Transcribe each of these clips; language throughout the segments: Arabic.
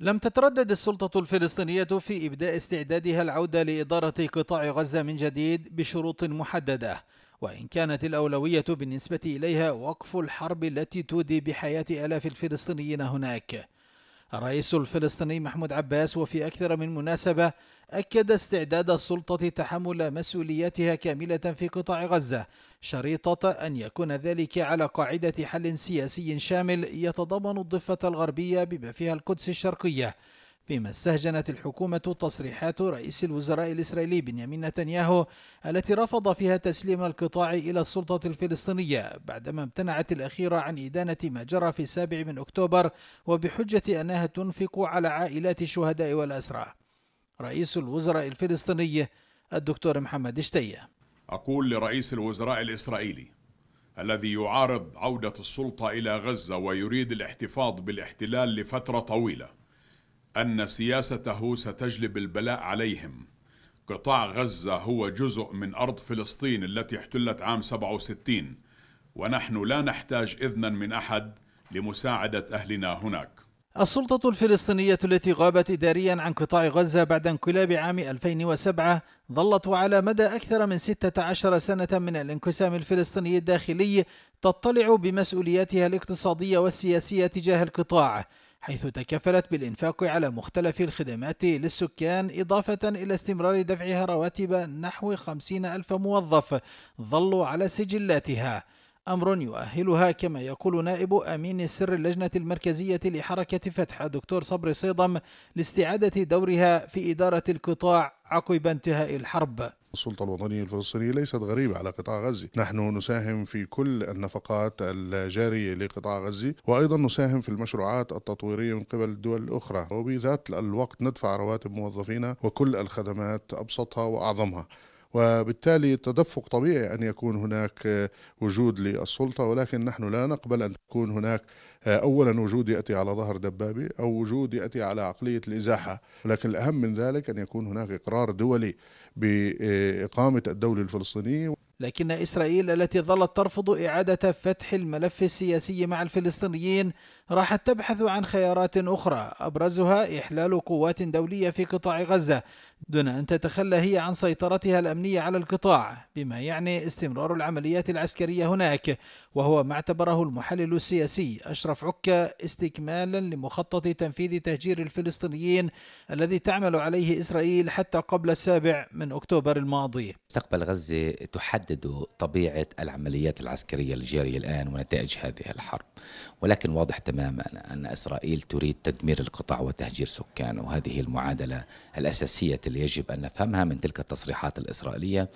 لم تتردد السلطة الفلسطينية في إبداء استعدادها العودة لإدارة قطاع غزة من جديد بشروط محددة وإن كانت الأولوية بالنسبة إليها وقف الحرب التي تودي بحياة آلاف الفلسطينيين هناك الرئيس الفلسطيني محمود عباس وفي أكثر من مناسبة أكد استعداد السلطة تحمل مسؤولياتها كاملة في قطاع غزة شريطة أن يكون ذلك على قاعدة حل سياسي شامل يتضمن الضفة الغربية بما فيها القدس الشرقية فيما استهجنت الحكومة تصريحات رئيس الوزراء الإسرائيلي بنيامين نتنياهو التي رفض فيها تسليم القطاع إلى السلطة الفلسطينية بعدما امتنعت الأخيرة عن إدانة ما جرى في السابع من أكتوبر وبحجة أنها تنفق على عائلات الشهداء والأسرى رئيس الوزراء الفلسطيني الدكتور محمد شتيه أقول لرئيس الوزراء الإسرائيلي الذي يعارض عودة السلطة إلى غزة ويريد الاحتفاظ بالاحتلال لفترة طويلة أن سياسته ستجلب البلاء عليهم قطاع غزة هو جزء من أرض فلسطين التي احتلت عام 67 ونحن لا نحتاج إذنا من أحد لمساعدة أهلنا هناك السلطة الفلسطينية التي غابت إداريا عن قطاع غزة بعد انقلاب عام 2007 ظلت على مدى أكثر من 16 سنة من الانقسام الفلسطيني الداخلي تطلع بمسؤولياتها الاقتصادية والسياسية تجاه القطاع حيث تكفلت بالإنفاق على مختلف الخدمات للسكان إضافة إلى استمرار دفعها رواتب نحو خمسين ألف موظف ظلوا على سجلاتها أمر يؤهلها كما يقول نائب أمين سر اللجنة المركزية لحركة فتح الدكتور صبري صيدم لاستعادة دورها في إدارة القطاع عقب انتهاء الحرب السلطة الوطنية الفلسطينية ليست غريبة على قطاع غزة نحن نساهم في كل النفقات الجارية لقطاع غزة وأيضا نساهم في المشروعات التطويرية من قبل الدول الأخرى وبذات الوقت ندفع رواتب موظفينا وكل الخدمات أبسطها وأعظمها وبالتالي تدفق طبيعي أن يكون هناك وجود للسلطة ولكن نحن لا نقبل أن تكون هناك أولا وجود يأتي على ظهر دبابة أو وجود يأتي على عقلية الإزاحة ولكن الأهم من ذلك أن يكون هناك إقرار دولي بإقامة الدولة الفلسطينية لكن إسرائيل التي ظلت ترفض إعادة فتح الملف السياسي مع الفلسطينيين راحت تبحث عن خيارات أخرى أبرزها إحلال قوات دولية في قطاع غزة دون أن تتخلى هي عن سيطرتها الأمنية على القطاع بما يعني استمرار العمليات العسكرية هناك وهو ما اعتبره المحلل السياسي أشرف عكا استكمالا لمخطط تنفيذ تهجير الفلسطينيين الذي تعمل عليه إسرائيل حتى قبل السابع من أكتوبر الماضي مستقبل غزة تحدد طبيعة العمليات العسكرية الجارية الآن ونتائج هذه الحرب ولكن واضح تماما أن إسرائيل تريد تدمير القطاع وتهجير سكانه وهذه المعادلة الأساسية اللي يجب أن نفهمها من تلك التصريحات الإسرائيلية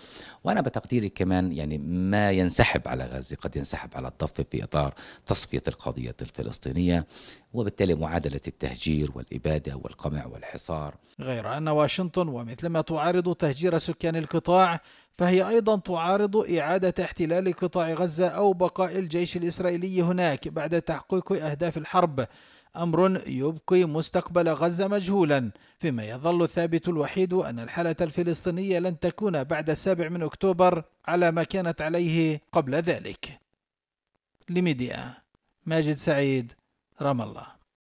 وأنا بتقديري كمان يعني ما ينسحب على غزة قد ينسحب على الضفة في إطار تصفية القضية الفلسطينية وبالتالي معادلة التهجير والإبادة والقمع والحصار غير أن واشنطن ومثلما تعارض تهجير سكان القطاع فهي أيضا تعارض إعادة احتلال قطاع غزة أو بقاء الجيش الإسرائيلي هناك بعد تحقيق أهداف الحرب أمر يبقي مستقبل غزة مجهولا فيما يظل الثابت الوحيد أن الحالة الفلسطينية لن تكون بعد السابع من أكتوبر على ما كانت عليه قبل ذلك لميديا ماجد سعيد رام الله